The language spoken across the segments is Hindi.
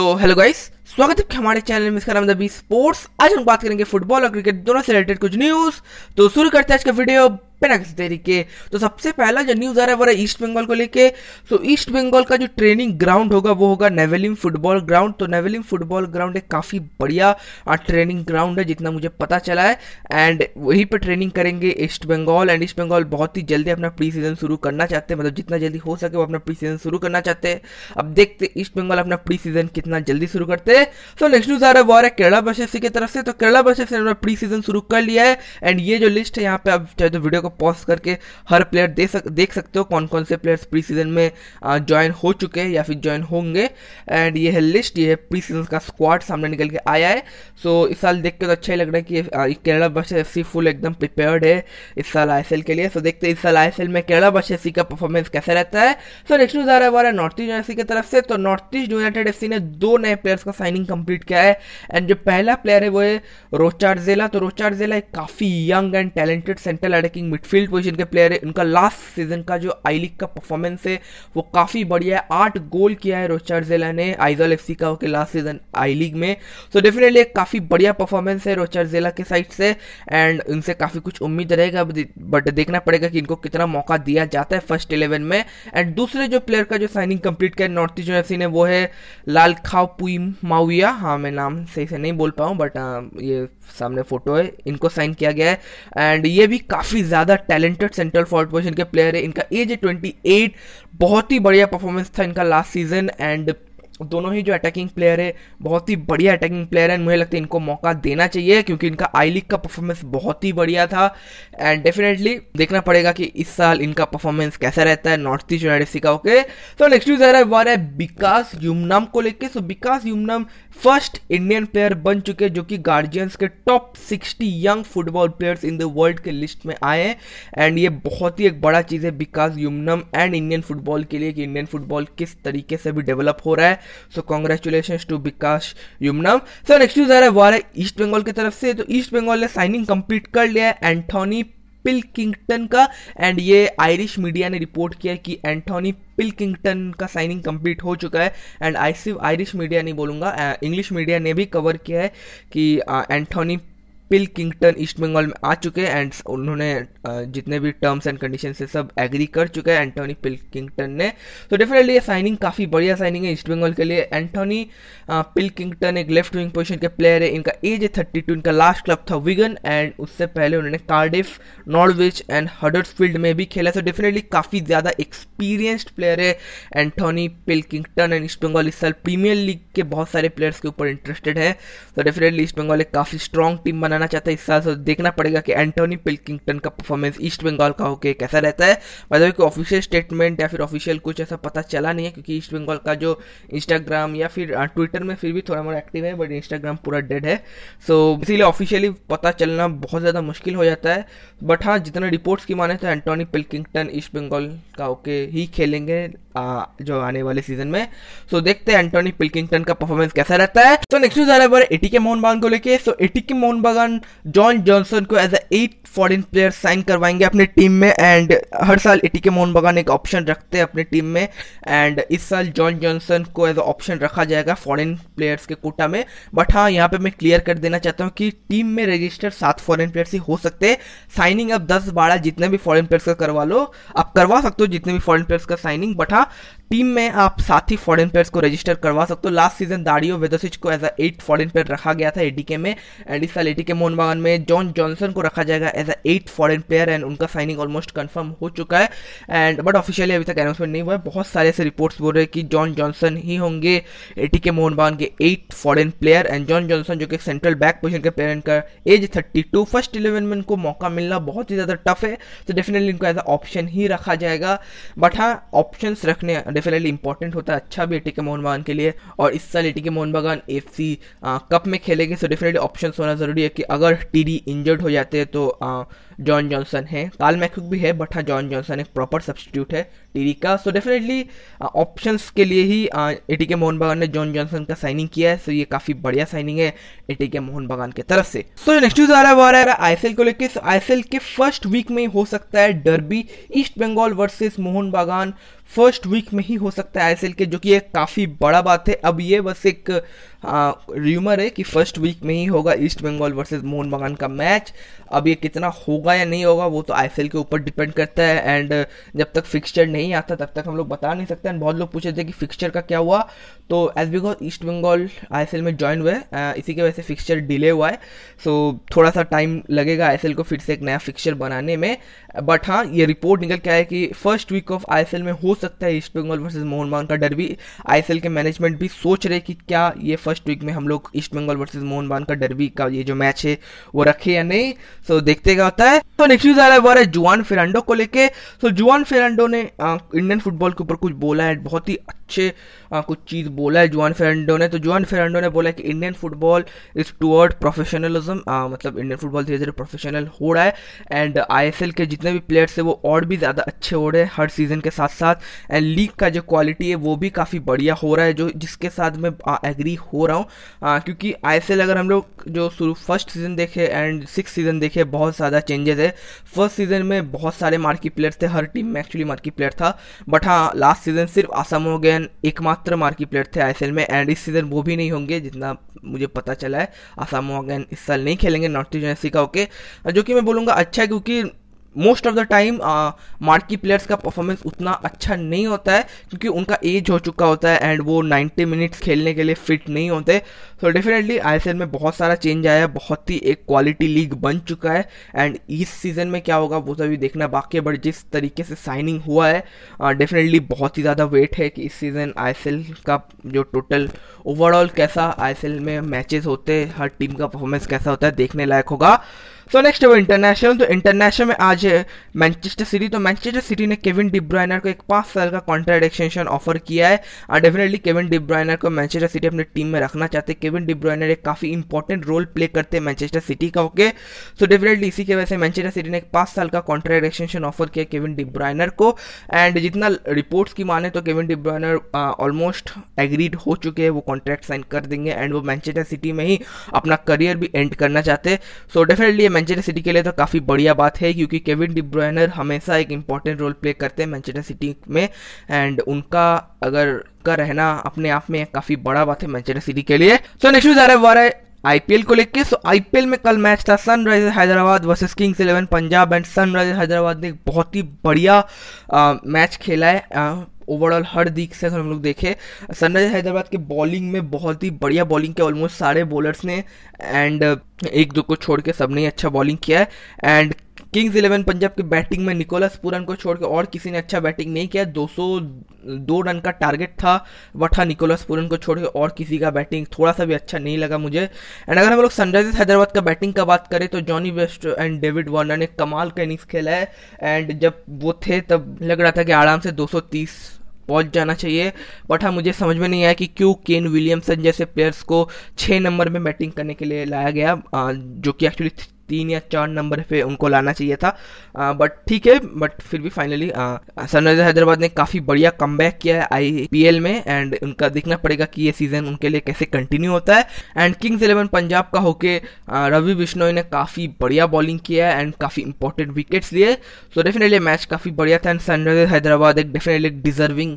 तो हेलो गाइस स्वागत है हमारे चैनल में इसका नाम स्पोर्ट्स आज हम बात करेंगे फुटबॉल और क्रिकेट दोनों से रिलेटेड कुछ न्यूज तो शुरू करते हैं आज का वीडियो रखते तरीके तो सबसे पहला जो न्यूज़ आ रहा है वो ईस्ट बंगाल को लेके तो ईस्ट बंगाल का जो ट्रेनिंग ग्राउंड होगा वो होगा नेवेलिम फुटबॉल ग्राउंड तो नेवेलिम फुटबॉल ग्राउंड एक काफ़ी बढ़िया ट्रेनिंग ग्राउंड है जितना मुझे पता चला है एंड वहीं पर ट्रेनिंग करेंगे East Bengal and East Bengal बहुत ही जल्दी अपना प्री सीजन शुरू करना चाहते हैं मतलब जितना जल्दी हो सके वो अपना प्री सीजन शुरू करना चाहते हैं अब देखते ईस्ट बंगाल अपना प्री सीजन कितना जल्दी शुरू करते हैं तो नेक्स्ट न्यूज़ आ रहा है वो आ रहा है केरला ब्रशेसी की तरफ से तो केरला ब्रशेसी ने अपना प्री सीजन शुरू कर लिया है एंड ये जो लिस्ट है यहाँ पे अब चाहे तो वीडियो को पॉज करके हर प्लेयर दे सक देख सकते हो कौन कौन से प्लेयर्स प्री सीजन में ज्वाइन हो चुके हैं या फिर ज्वाइन होंगे एंड ये है लिस्ट ये है प्री सीजन का स्क्वाड सामने निकल के आया है सो so, इस साल देख के तो अच्छा ही लग रहा है कि केरला बस एस सी फुल एकदम प्रिपेयर्ड है इस साल आई के लिए सो so, देखते हैं इस साल आई में केरला बस एस का परफॉर्मेंस कैसा रहता है सो नेक्स्ट न्यूज आ रहा है हमारा नॉर्थ ईस्ट यूनिवर्सिटी की तरफ से तो नॉर्थ ईस्ट यूनाइटेड एफ ने दो नए प्लेयर्स का साइनिंग कंप्लीट किया है एंड जो पहला प्लेयर है वो है रोचार्जेला तो रोचार्जेला एक काफ़ी young and talented central attacking midfield position के प्लेयर है उनका लास्ट सीजन का जो आई लीग का परफॉर्मेंस है वो काफ़ी बढ़िया है आठ गोल किया है रोचार जेला ने आइजल एफ का होकर लास्ट सीजन आई लीग में सो डेफिनेटली एक काफ़ी बढ़िया परफॉर्मेंस है रोचार जेला के साइड से एंड उनसे काफ़ी कुछ उम्मीद रहेगा बट देखना पड़ेगा कि इनको कितना मौका दिया जाता है फर्स्ट इलेवन में एंड दूसरे जो प्लेयर का जो साइनिंग कंप्लीट किया नॉर्थ ईस्ट यूनिवर्सिटी ने वो है लाल खाव पुई माउिया हाँ मैं नाम सही से नहीं बोल पाऊँ बट हाँ, ये सामने फोटो है इनको साइन किया गया है एंड ये भी काफ़ी ज़्यादा ज़्यादा टैलेंटेड सेंट्रल फॉर्ड पोजिशन के प्लेयर है इनका एज है ट्वेंटी बहुत ही बढ़िया परफॉर्मेंस था इनका लास्ट सीजन एंड दोनों ही जो अटैकिंग प्लेयर है बहुत ही बढ़िया अटैकिंग प्लेयर है मुझे लगता है इनको मौका देना चाहिए क्योंकि इनका आई लीग का परफॉर्मेंस बहुत ही बढ़िया था एंड डेफिनेटली देखना पड़ेगा कि इस साल इनका परफॉर्मेंस कैसा रहता है नॉर्थ ईस्ट यूनाइटेड सी का ओके तो नेक्स्ट न्यूज है वार है विकास युमनाम को लेकर so Vikas Yumnam first Indian player बन चुके हैं जो कि गार्जियंस के top sixty young football players in the world के लिस्ट में आए हैं एंड ये बहुत ही एक बड़ा चीज़ है Vikas Yumnam and Indian football के लिए कि इंडियन फुटबॉल किस तरीके से भी डेवलप हो रहा है so congratulation to Vikas Yumnam so next news आ रहा है वो आ रहा है ईस्ट बंगाल की तरफ से तो ईस्ट बंगाल ने साइनिंग कंप्लीट कर लिया है एंथोनी पिल किंगटन का एंड ये आयरिश मीडिया ने रिपोर्ट किया कि एंथोनी पिल किंगटन का साइनिंग कंप्लीट हो चुका है एंड आई सिर्फ आयरिश मीडिया नहीं बोलूंगा इंग्लिश मीडिया ने भी कवर किया है कि Anthony uh, Pilkington East Bengal में आ चुके हैं एंड उन्होंने जितने भी टर्म्स एंड कंडीशन से सब एग्री कर चुके हैं एंटोनी पिल किंगटन ने तो डेफिनेटली ये साइनिंग काफ़ी बढ़िया साइनिंग है ईस्ट बंगाल के लिए एंटोनी पिल किंगटन एक लेफ्ट विंग पोजीशन के प्लेयर है इनका एज है थर्टी टू इनका लास्ट क्लब था विगन एंड उससे पहले उन्होंने कार्डिफ नॉर्डविच एंड हडर्सफील्ड में भी खेला सो डेफिनेटली काफ़ी ज़्यादा एक्सपीरियंस्ड प्लेयर है Anthony Pilkington and East Bengal इस साल प्रीमियर लीग के बहुत सारे प्लेयर्स के ऊपर इंटरेस्टेड है तो डेफिनेटली ईस्ट बंगाल एक काफ़ी स्ट्रॉन्ग टीम बना बनाना चाहता है इस साल तो देखना पड़ेगा कि एंटोनी पिल्किंगटन का परफॉर्मेंस ईस्ट बंगाल का होके कैसा रहता है मतलब कोई ऑफिशियल स्टेटमेंट या फिर ऑफिशियल कुछ ऐसा पता चला नहीं है क्योंकि ईस्ट बंगाल का जो इंस्टाग्राम या फिर ट्विटर हाँ, में फिर भी थोड़ा मोड़ा एक्टिव है बट इंस्टाग्राम पूरा डेड है सो इसीलिए ऑफिशियली पता चलना बहुत ज़्यादा मुश्किल हो जाता है बट हाँ जितना रिपोर्ट्स की माने तो एंटोनी पिल्किंगटन ईस्ट बंगाल का होके ही खेलेंगे आ, जो आने वाले सीजन में सो so, देखते हैं एंटोनी पिल्किंगटन का परफॉर्मेंस कैसा रहता है तो नेक्स्ट न्यूज आ रहा है एटी के मोहन बागान को लेके सो eighty ATK Mohun Bagan Pakistan John Johnson को as eight foreign player sign करवाएंगे अपने टीम में एंड हर साल इटी के मोहन बगान एक ऑप्शन रखते हैं अपने टीम में एंड इस साल जॉन जॉनसन को एज ऑप्शन रखा जाएगा फॉरेन प्लेयर्स के कोटा में बट हाँ यहाँ पे मैं क्लियर कर देना चाहता हूँ कि टीम में रजिस्टर सात फॉरेन प्लेयर्स ही हो सकते हैं साइनिंग अब दस बारह जितने भी फॉरेन प्लेयर्स का करवा लो आप करवा सकते हो जितने भी फॉरेन प्लेयर्स का साइनिंग बट हाँ टीम में आप साथ ही फॉरन प्लेयर्स को रजिस्टर करवा सकते हो लास्ट सीजन दाड़ियो वेदोसिच को as a eight foreign player रखा गया था एडीके में एंड इस साल एडीके मोहन बागान में जॉन जॉनसन को रखा जाएगा as a eight foreign player and उनका साइनिंग ऑलमोस्ट कंफर्म हो चुका है एंड बट ऑफिशियली अभी तक अनाउंसमेंट नहीं हुआ है बहुत सारे ऐसे रिपोर्ट्स बोल रहे हैं कि जॉन जॉनसन ही होंगे एडीके मोहन बागान के eight foreign player and John Johnson जो कि सेंट्रल बैक पोजिशन के प्लेयर का age thirty two first eleven में उनको मौका मिलना बहुत ही ज़्यादा टफ है तो डेफिनेटली इनको एज अ ऑप्शन ही रखा जाएगा बट हाँ ऑप्शन रखने डेफिनेटली इंपॉर्टेंट होता है अच्छा भी एटी के मोहन बगान के लिए और इस साल के मोहन बगान एफ सी कप में खेलेंगे सो डेफिनेटली ऑप्शन होना ज़रूरी है कि अगर टी इंजर्ड हो जाते हैं तो जॉन जॉनसन है काल मैकुक भी है बट हाँ जॉन जॉनसन एक प्रॉपर सब्सटीट्यूट है डी का सो डेफिनेटली ऑप्शन के लिए ही टी के मोहन बगान ने जॉन जॉनसन का साइनिंग किया है सो ये काफ़ी बढ़िया साइनिंग है एटी के मोहन बगान की तरफ से सो नेक्स्ट न्यूज़ आ रहा है आई आ रहा आई को लेकर सो एल के फर्स्ट वीक में हो सकता है derby East Bengal versus Mohun Bagan first week में ही हो सकता है आई के जो कि एक काफ़ी बड़ा बात है अब ये बस एक र्यूमर है कि फर्स्ट वीक में ही होगा ईस्ट बंगाल वर्सेस मोहन बगान का मैच अब ये कितना होगा या नहीं होगा वो तो आई के ऊपर डिपेंड करता है एंड जब तक फिक्सचर नहीं आता तब तक हम लोग बता नहीं सकते एंड बहुत लोग पूछे थे कि फिक्सचर का क्या हुआ तो as because East Bengal I में ज्वाइन हुआ है इसी की वजह से फिक्सचर डिले हुआ है सो so, थोड़ा सा टाइम लगेगा आई को फिर से एक नया फिक्सचर बनाने में बट हाँ ये रिपोर्ट निकल के आया कि फर्स्ट वीक ऑफ आई में हो सकता है ईस्ट बंगाल वर्सेज मोहन का डरबी आई के मैनेजमेंट भी सोच रहे कि क्या ये फर्स्ट वीक में हम लोग ईस्ट बंगाल वर्सेज मोहन का डरबी का ये जो मैच है वो रखे या नहीं सो देखते क्या होता है तो नेक्स्ट न्यूज आ रहा है जुआन फेरांडो को लेके सो जुआन फेरांडो ने इंडियन फुटबॉल के ऊपर कुछ बोला है बहुत ही अच्छा अच्छे आ, हाँ, कुछ चीज़ बोला है जुआन फेरेंडो ने तो जुआन फेरेंडो ने बोला कि Indian football is toward professionalism मतलब इंडियन फुटबॉल धीरे धीरे प्रोफेशनल हो रहा है एंड आई के जितने भी प्लेयर्स है वो और भी ज़्यादा अच्छे हो रहे हैं हर सीज़न के साथ साथ एंड लीग का जो क्वालिटी है वो भी काफ़ी बढ़िया हो रहा है जो जिसके साथ मैं एग्री हो रहा हूँ हाँ, क्योंकि आई अगर हम लोग जो शुरू फर्स्ट सीज़न देखे एंड सिक्स सीज़न देखे बहुत ज़्यादा चेंजेस है फर्स्ट सीज़न में बहुत सारे मार्की प्लेयर्स थे हर टीम में एक्चुअली मार्की प्लेयर था बट हाँ लास्ट सीज़न सिर्फ आसम हो गए इंडियन एकमात्र मार्की प्लेयर थे आईएसएल में एंड इस सीज़न वो भी नहीं होंगे जितना मुझे पता चला है आसाम वागन इस साल नहीं खेलेंगे नॉर्थ ईस्ट यूनिवर्सिटी का ओके जो कि मैं बोलूँगा अच्छा है क्योंकि most of the time marquee players का परफॉर्मेंस उतना अच्छा नहीं होता है क्योंकि उनका एज हो चुका होता है एंड वो 90 मिनट्स खेलने के लिए फिट नहीं होते सो डेफिनेटली आई में बहुत सारा चेंज आया है बहुत ही एक क्वालिटी लीग बन चुका है एंड इस सीज़न में क्या होगा वो सभी देखना बाकी है बट जिस तरीके से साइनिंग हुआ है डेफिनेटली uh, बहुत ही ज़्यादा वेट है कि इस सीज़न आई का जो टोटल ओवरऑल कैसा आई में मैचेस होते हर टीम का परफॉर्मेंस कैसा होता है देखने लायक होगा तो नेक्स्ट है वो इंटरनेशनल तो इंटरनेशनल में आज है मैनचेस्टर सिटी तो मैनचेस्टर सिटी ने केविन डिब्राइनर को एक पाँच साल का कॉन्ट्रैक्ट एक्सटेंशन ऑफर किया है और डेफिनेटली केविन डिब्राइनर को मैनचेस्टर सिटी अपनी टीम में रखना चाहते हैं केविन डिब्राइनर एक काफ़ी इंपॉर्टेंट रोल प्ले करते हैं मैनचेस्टर सिटी का ओके सो डेफिनेटली इसी की वजह से मैनचेस्टर सिटी ने एक पाँच साल का कॉन्ट्रैक्ट एक्सटेंशन ऑफर किया केविन डिब्राइनर को एंड जितना रिपोर्ट्स की माने तो केविन डिब्राइनर ऑलमोस्ट एग्रीड हो चुके हैं वो कॉन्ट्रैक्ट साइन कर देंगे एंड वो मैनचेस्टर सिटी में ही अपना करियर भी एंड करना चाहते हैं सो डेफिनेटली मैनचेस्टर सिटी के लिए तो काफ़ी बढ़िया बात है क्योंकि केविन डिब्रोइनर हमेशा एक इंपॉर्टेंट रोल प्ले करते हैं मैनचेस्टर सिटी में एंड उनका अगर का रहना अपने आप में काफ़ी बड़ा बात है मैनचेस्टर सिटी के लिए सो नेक्स्ट न्यूज आ रहा है आईपीएल को लेके सो आईपीएल में कल मैच था Sunrisers Hyderabad versus Kings Eleven Punjab and Sunrisers Hyderabad ने बहुत ही बढ़िया मैच खेला है आ, ओवरऑल हर दिख से हम लोग देखें सनराइजर हैदराबाद के बॉलिंग में बहुत ही बढ़िया बॉलिंग किया ऑलमोस्ट सारे बॉलर्स ने एंड एक दो को छोड़ के सब ने अच्छा बॉलिंग किया है एंड किंग्स इलेवन पंजाब की बैटिंग में निकोलस पूरन को छोड़कर और किसी ने अच्छा बैटिंग नहीं किया 202 रन का टारगेट था वठा निकोलस पूरन को छोड़कर और किसी का बैटिंग थोड़ा सा भी अच्छा नहीं लगा मुझे एंड अगर हम लोग सनराइजर्स हैदराबाद का बैटिंग का बात करें तो Jonny West and David Warner ने कमाल का इनिंग्स खेला है एंड जब वो थे तब लग रहा था कि आराम से दो पहुंच जाना चाहिए बट हाँ मुझे समझ में नहीं आया कि क्यों केन विलियमसन जैसे प्लेयर्स को छः नंबर में बैटिंग करने के लिए लाया गया जो कि एक्चुअली तीन या चार नंबर पे उनको लाना चाहिए था आ, बट ठीक है बट फिर भी फाइनली सनराइजर हैदराबाद ने काफ़ी बढ़िया कम किया है आई में एंड उनका देखना पड़ेगा कि ये सीज़न उनके लिए कैसे कंटिन्यू होता है एंड किंग्स इलेवन पंजाब का होके रवि बिश्नोई ने काफ़ी बढ़िया बॉलिंग किया है एंड काफ़ी इंपॉर्टेंट विकेट्स लिए सो डेफिनेटली मैच काफ़ी बढ़िया था एंड सनराइजर हैदराबाद एक डेफिनेटली डिजर्विंग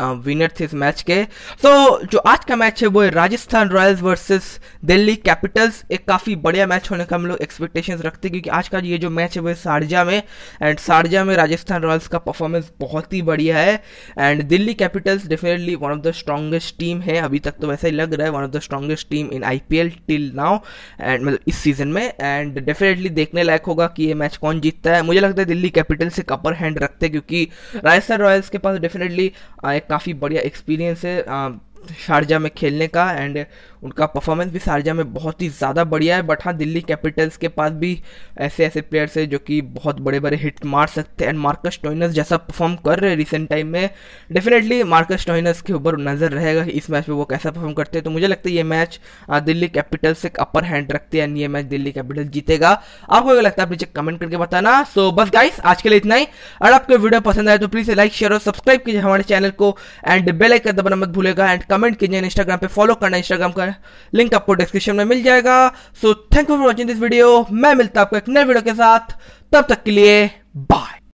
विनर थे इस मैच के तो जो आज का मैच है वो है Rajasthan Royals versus Delhi Capitals एक काफ़ी बढ़िया मैच होने का हम लोग एक्सपेक्टेशंस रखते हैं क्योंकि आज का ये जो मैच है वो है शारजा में एंड शारजा में राजस्थान रॉयल्स का परफॉर्मेंस बहुत ही बढ़िया है and Delhi Capitals definitely one of the strongest team है अभी तक तो वैसा ही लग रहा है one of the strongest team in I till now and मतलब इस सीजन में एंड डेफिनेटली देखने लायक होगा कि ये मैच कौन जीतता है मुझे लगता है दिल्ली कैपिटल्स एक अपर हैंड रखते हैं क्योंकि राजस्थान रॉयल्स के पास डेफिनेटली एक काफ़ी बढ़िया एक्सपीरियंस है शारजा में खेलने का एंड उनका परफॉर्मेंस भी शारजा में बहुत ही ज़्यादा बढ़िया है बट हाँ दिल्ली कैपिटल्स के पास भी ऐसे ऐसे प्लेयर्स है जो कि बहुत बड़े बड़े हिट मार सकते हैं एंड मार्कस टोइनस जैसा परफॉर्म कर रहे हैं रिसेंट टाइम में डेफिनेटली मार्कस टोइनस के ऊपर नज़र रहेगा इस मैच में वो कैसा परफॉर्म करते हैं तो मुझे लगता है ये मैच हाँ, दिल्ली कैपिटल्स एक अपर हैंड रखते हैं ये मैच दिल्ली कैपिटल जीतेगा आपको क्या लगता है आप नीचे कमेंट करके बताना सो बस गाइस आज के लिए इतना ही अगर आपको वीडियो पसंद आए तो प्लीज़ लाइक शेयर और सब्सक्राइब कीजिए हमारे चैनल को एंड बेल आइकन दबाना मत भूलेगा एंड कमेंट कीजिए इंस्टाग्राम पे फॉलो करना इंस्टाग्राम का लिंक आपको डिस्क्रिप्शन में मिल जाएगा so thank you for watching this video मैं मिलता आपको एक नए वीडियो के साथ तब तक के लिए बाय